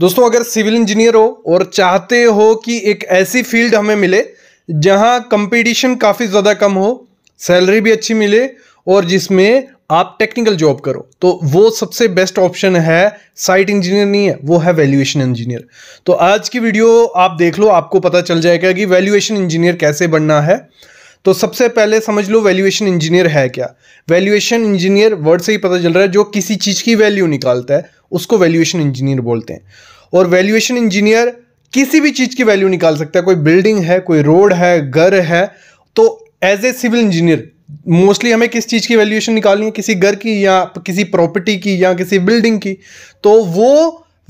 दोस्तों अगर civil engineer हो और चाहते हो कि एक ऐसी फील्ड हमें मिले जहां कंपटीशन काफ़ी ज़्यादा कम हो सैलरी भी अच्छी मिले और जिसमें आप टेक्निकल जॉब करो तो वो सबसे बेस्ट ऑप्शन है साइट इंजीनियर नहीं है वो है वैल्यूएशन इंजीनियर तो आज की वीडियो आप देख लो आपको पता चल जाएगा कि वैल्यूएशन इंजीनियर कैसे बनना है तो सबसे पहले समझ लो वैल्यूएशन इंजीनियर है क्या वैल्यूएशन इंजीनियर वर्ड से ही पता चल रहा है जो किसी चीज़ की वैल्यू निकालता है उसको वैल्यूएशन इंजीनियर बोलते हैं और वैल्यूएशन इंजीनियर किसी भी चीज़ की वैल्यू निकाल सकता है कोई बिल्डिंग है कोई रोड है घर है तो as a civil engineer mostly हमें किस चीज़ की वैल्यूएशन निकालनी है किसी घर की या किसी प्रॉपर्टी की या किसी बिल्डिंग की तो वो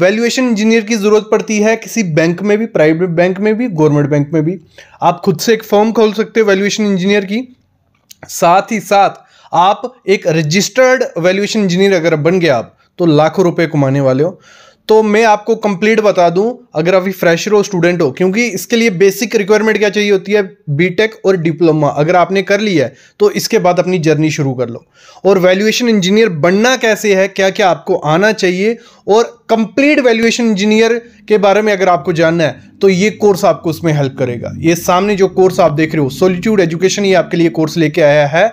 वैल्यूएशन इंजीनियर की ज़रूरत पड़ती है किसी बैंक में भी प्राइवेट बैंक में भी गवर्नमेंट बैंक में भी आप खुद से एक फॉर्म खोल सकते हो वैल्यूएशन इंजीनियर की साथ ही साथ आप एक रजिस्टर्ड वैल्यूएशन इंजीनियर अगर बन गए आप तो लाखों रुपए कमाने वाले हो तो मैं आपको कंप्लीट बता दूं अगर अभी फ्रेशर हो स्टूडेंट हो क्योंकि इसके लिए बेसिक रिक्वायरमेंट क्या चाहिए होती है बीटेक और डिप्लोमा अगर आपने कर लिया है तो इसके बाद अपनी जर्नी शुरू कर लो और वैल्यूएशन इंजीनियर बनना कैसे है क्या क्या आपको आना चाहिए और कंप्लीट वैल्यूएशन इंजीनियर के बारे में अगर आपको जानना है तो ये कोर्स आपको उसमें हेल्प करेगा ये सामने जो कोर्स आप देख रहे हो सोलिट्यूड एजुकेशन ये आपके लिए कोर्स लेके आया है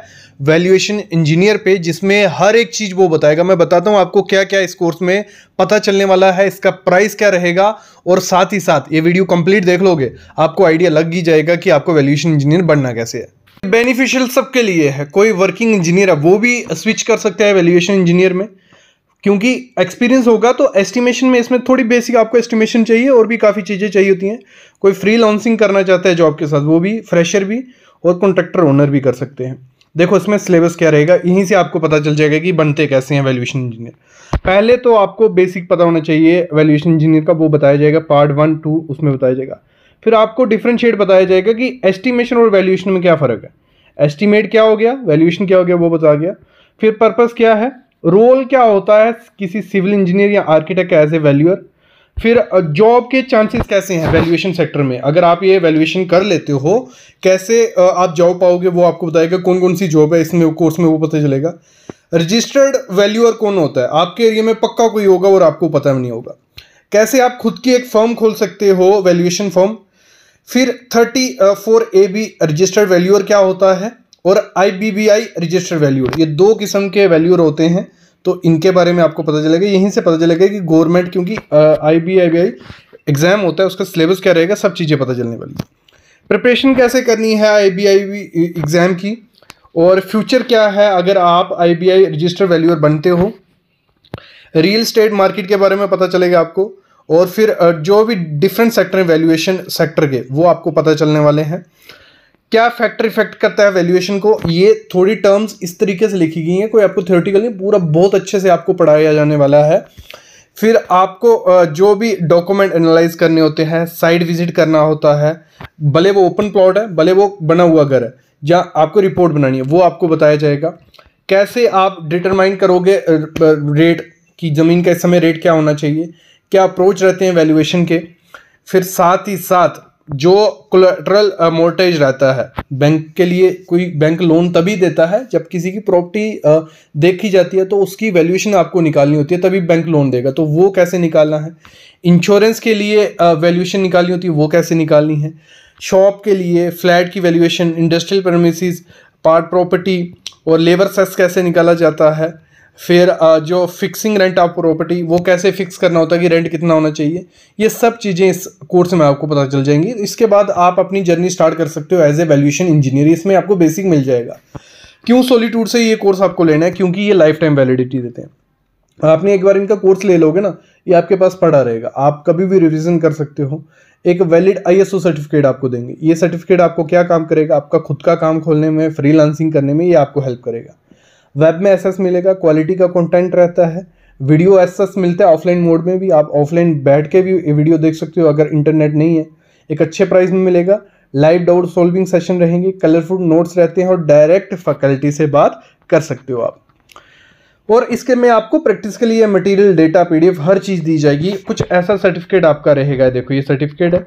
वैल्यूएशन इंजीनियर पे जिसमें हर एक चीज़ वो बताएगा मैं बताता हूँ आपको क्या क्या इस कोर्स में पता चलने वाला है इसका प्राइस क्या रहेगा और साथ ही साथ ये वीडियो कंप्लीट देख लोगे आपको आइडिया लग ही जाएगा कि आपको वैल्यूएशन इंजीनियर बनना कैसे है बेनिफिशियल सबके लिए है कोई वर्किंग इंजीनियर है वो भी स्विच कर सकता है वैल्यूएशन इंजीनियर में क्योंकि एक्सपीरियंस होगा तो एस्टिमेशन में इसमें थोड़ी बेसिक आपको एस्टिमेशन चाहिए और भी काफ़ी चीज़ें चाहिए होती हैं कोई फ्री लॉन्सिंग करना चाहता है जॉब के साथ वो भी फ्रेशर भी और कॉन्ट्रैक्टर ओनर भी कर सकते हैं देखो इसमें सिलेबस क्या रहेगा यहीं से आपको पता चल जाएगा कि बनते कैसे हैं वैल्यूएशन इंजीनियर पहले तो आपको बेसिक पता होना चाहिए वैल्यूएशन इंजीनियर का वो बताया जाएगा पार्ट वन टू उसमें बताया जाएगा फिर आपको डिफ्रेंशिएट बताया जाएगा कि एस्टिमेशन और वैल्यूएशन में क्या फ़र्क है एस्टिमेट क्या हो गया वैल्यूएशन क्या हो गया वो बता गया फिर पर्पज़ क्या है रोल क्या होता है किसी सिविल इंजीनियर या आर्किटेक्ट एज ए वैल्यूअर फिर जॉब के चांसेस कैसे हैं वैल्यूएशन सेक्टर में अगर आप ये वैल्यूएशन कर लेते हो कैसे आप जॉब पाओगे वो आपको बताएगा कौन कौन सी जॉब है इसमें कोर्स में वो पता चलेगा रजिस्टर्ड वैल्यूअर कौन होता है आपके एरिया में पक्का कोई होगा और आपको पता भी नहीं होगा कैसे आप खुद की एक फर्म खोल सकते हो वैल्यूएशन फर्म फिर thirty four A B registered valuer क्या होता है और I B B I registered valuer ये दो किस्म के वैल्यूअर होते हैं तो इनके बारे में आपको पता चलेगा यहीं से पता चलेगा कि गवर्नमेंट क्योंकि I B I B I exam होता है उसका सिलेबस क्या रहेगा सब चीज़ें पता चलने वाली प्रिपरेशन कैसे करनी है I B I B exam की और फ्यूचर क्या है अगर आप I B I register valuer बनते हो रियल स्टेट मार्केट के बारे में पता चलेगा आपको और फिर जो भी डिफरेंट सेक्टर हैं वैल्यूएशन सेक्टर के वो आपको पता चलने वाले हैं क्या फैक्टर इफेक्ट करता है वैल्यूएशन को ये थोड़ी टर्म्स इस तरीके से लिखी गई हैं कोई आपको थ्योरेटिकल नहीं पूरा बहुत अच्छे से आपको पढ़ाया जाने वाला है फिर आपको जो भी डॉक्यूमेंट एनालाइज करने होते हैं साइड विजिट करना होता है भले वो ओपन प्लॉट है भले वो बना हुआ घर है जहाँ आपको रिपोर्ट बनानी है वो आपको बताया जाएगा कैसे आप डिटरमाइन करोगे रेट कि ज़मीन का इस समय रेट क्या होना चाहिए क्या अप्रोच रहते हैं वैल्यूएशन के फिर साथ ही साथ जो कोलेट्रल मोर्टेज uh, रहता है बैंक के लिए कोई बैंक लोन तभी देता है जब किसी की प्रॉपर्टी uh, देखी जाती है तो उसकी वैल्यूएशन आपको निकालनी होती है तभी बैंक लोन देगा तो वो कैसे निकालना है इंश्योरेंस के लिए वैल्यूएशन uh, निकालनी होती है वो कैसे निकालनी है शॉप के लिए फ्लैट की valuation industrial premise part property और लेबर सेस कैसे निकाला जाता है फिर जो फिक्सिंग रेंट ऑफ प्रॉपर्टी वो कैसे फिक्स करना होता है कि रेंट कितना होना चाहिए ये सब चीज़ें इस कोर्स में आपको पता चल जाएंगी इसके बाद आप अपनी जर्नी स्टार्ट कर सकते हो एज ए वैल्यूशन इंजीनियर इसमें आपको बेसिक मिल जाएगा क्यों सोलीटूड से ये कोर्स आपको लेना है क्योंकि ये लाइफ टाइम वैलिडिटी देते हैं आपने एक बार इनका कोर्स ले लोगे ना ये आपके पास पड़ा रहेगा आप कभी भी रिविजन कर सकते हो एक वैलिड आईएसओ सर्टिफिकेट आपको देंगे ये सर्टिफिकेट आपको क्या काम करेगा आपका खुद का काम खोलने में फ्री करने में ये आपको हेल्प करेगा वेब में एस मिलेगा क्वालिटी का कंटेंट रहता है वीडियो एस मिलता है ऑफलाइन मोड में भी आप ऑफलाइन बैठ के भी वीडियो देख सकते हो अगर इंटरनेट नहीं है एक अच्छे प्राइस में मिलेगा लाइव डाउट सॉल्विंग सेशन रहेंगे कलरफुल नोट्स रहते हैं और डायरेक्ट फैकल्टी से बात कर सकते हो आप और इसके में आपको प्रैक्टिस के लिए मटेरियल डेटा पीडीएफ हर चीज़ दी जाएगी कुछ ऐसा सर्टिफिकेट आपका रहेगा देखो ये सर्टिफिकेट है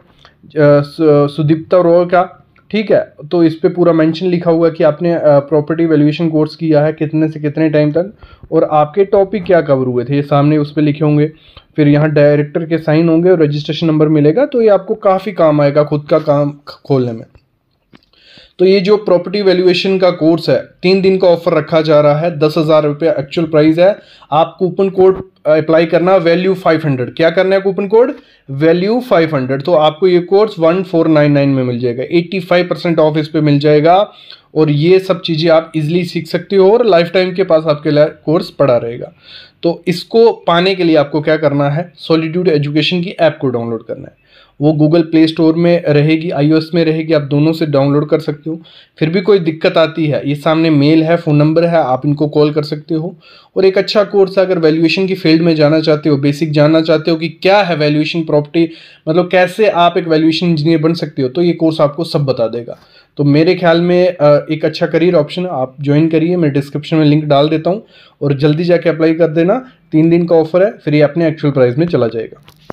सुदीप्ता रोह का ठीक है तो इस पर पूरा मेंशन लिखा हुआ है कि आपने प्रॉपर्टी वैल्यूएशन कोर्स किया है कितने से कितने टाइम तक और आपके टॉपिक क्या कवर हुए थे ये सामने उस पर लिखे होंगे फिर यहाँ डायरेक्टर के साइन होंगे और रजिस्ट्रेशन नंबर मिलेगा तो ये आपको काफ़ी काम आएगा खुद का काम खोलने में तो ये जो प्रॉपर्टी वैल्यूएशन का कोर्स है तीन दिन का ऑफर रखा जा रहा है दस हज़ार रुपये एक्चुअल प्राइस है आप कूपन कोड अप्लाई करना वैल्यू 500 क्या करना है कूपन कोड वैल्यू 500 तो आपको ये कोर्स 1499 में मिल जाएगा 85 परसेंट ऑफ इस पर मिल जाएगा और ये सब चीज़ें आप इजीली सीख सकते हो और लाइफ टाइम के पास आपके लिए कोर्स पड़ा रहेगा तो इसको पाने के लिए आपको क्या करना है सॉलिट्यूड एजुकेशन की ऐप को डाउनलोड करना है वो गूगल प्ले स्टोर में रहेगी आईओएस में रहेगी आप दोनों से डाउनलोड कर सकते हो फिर भी कोई दिक्कत आती है ये सामने मेल है फ़ोन नंबर है आप इनको कॉल कर सकते हो और एक अच्छा कोर्स है अगर वैल्यूएशन की फील्ड में जाना चाहते हो बेसिक जानना चाहते हो कि क्या है वैल्यूएशन प्रॉपर्टी मतलब कैसे आप एक वैल्यूएशन इंजीनियर बन सकते हो तो ये कोर्स आपको सब बता देगा तो मेरे ख्याल में एक अच्छा करियर ऑप्शन आप ज्वाइन करिए मैं डिस्क्रिप्शन में लिंक डाल देता हूँ और जल्दी जाके अप्लाई कर देना तीन दिन का ऑफर है फिर ये अपने एक्चुअल प्राइस में चला जाएगा